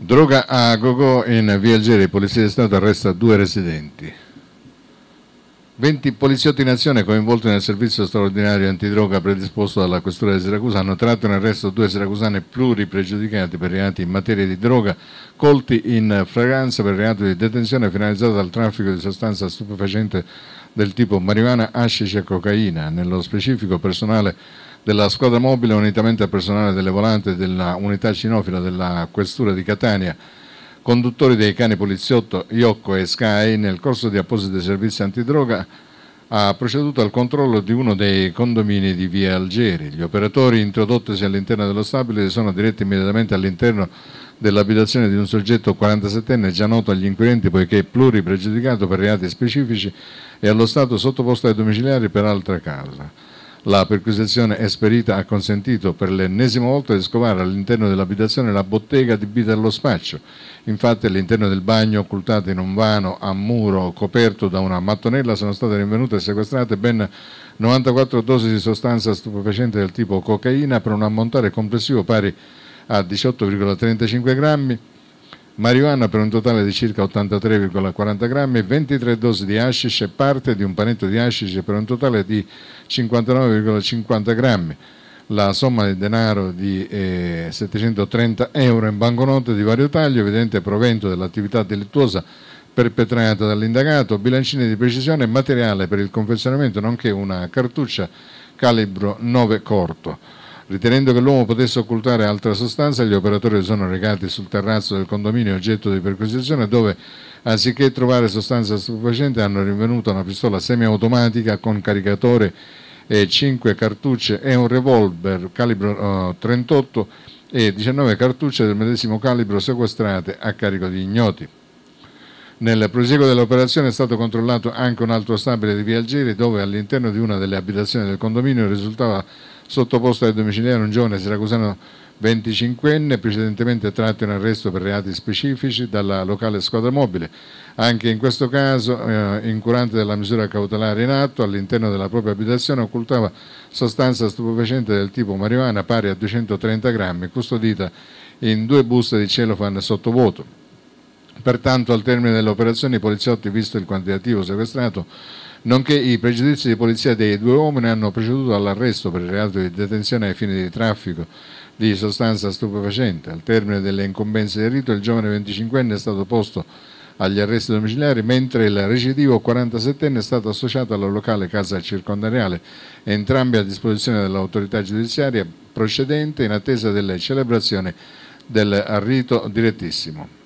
Droga a Gogo in via Algeria, Polizia di Stato arresta due residenti. 20 poliziotti in azione coinvolti nel servizio straordinario antidroga predisposto dalla Questura di Siracusa hanno tratto in arresto due siracusane pluripregiudicati per reati in materia di droga colti in fragranza per reato di detenzione finalizzato al traffico di sostanza stupefacente del tipo marijuana, hashish e cocaina. Nello specifico personale della squadra mobile unitamente al personale delle volante della unità cinofila della questura di Catania, conduttori dei cani poliziotto Iocco e Sky, nel corso di appositi servizi antidroga ha proceduto al controllo di uno dei condomini di via Algeri. Gli operatori introdottisi all'interno dello stabile sono diretti immediatamente all'interno dell'abitazione di un soggetto 47enne già noto agli inquirenti poiché pluripregiudicato per reati specifici e allo Stato sottoposto ai domiciliari per altra causa. La perquisizione esperita ha consentito per l'ennesima volta di scovare all'interno dell'abitazione la bottega adibita allo spaccio. Infatti all'interno del bagno, occultato in un vano a muro coperto da una mattonella, sono state rinvenute e sequestrate ben 94 dosi di sostanza stupefacente del tipo cocaina per un ammontare complessivo pari a 18,35 grammi marijuana per un totale di circa 83,40 grammi, 23 dosi di hashish e parte di un panetto di hashish per un totale di 59,50 grammi. La somma di denaro di eh, 730 euro in banconote di vario taglio, evidente provento dell'attività delittuosa perpetrata dall'indagato, bilancini di precisione e materiale per il confezionamento, nonché una cartuccia calibro 9 corto. Ritenendo che l'uomo potesse occultare altra sostanza, gli operatori sono recati sul terrazzo del condominio oggetto di perquisizione dove, anziché trovare sostanza stupefacente, hanno rinvenuto una pistola semiautomatica con caricatore e 5 cartucce e un revolver calibro 38 eh, e 19 cartucce del medesimo calibro sequestrate a carico di ignoti. Nel proseguo dell'operazione è stato controllato anche un altro stabile di Via Algeri dove all'interno di una delle abitazioni del condominio risultava sottoposto al domiciliari un giovane siracusano 25enne, precedentemente tratto in arresto per reati specifici dalla locale squadra mobile. Anche in questo caso, eh, incurante della misura cautelare in atto, all'interno della propria abitazione occultava sostanza stupefacente del tipo marijuana pari a 230 grammi, custodita in due buste di celofan sottovuoto. Pertanto al termine dell'operazione i poliziotti, visto il quantitativo sequestrato, nonché i pregiudizi di polizia dei due uomini hanno preceduto all'arresto per il reato di detenzione ai fini di traffico di sostanza stupefacente. Al termine delle incombenze del rito il giovane 25enne è stato posto agli arresti domiciliari, mentre il recidivo 47enne è stato associato alla locale casa circondariale, entrambi a disposizione dell'autorità giudiziaria procedente in attesa della celebrazione del rito direttissimo.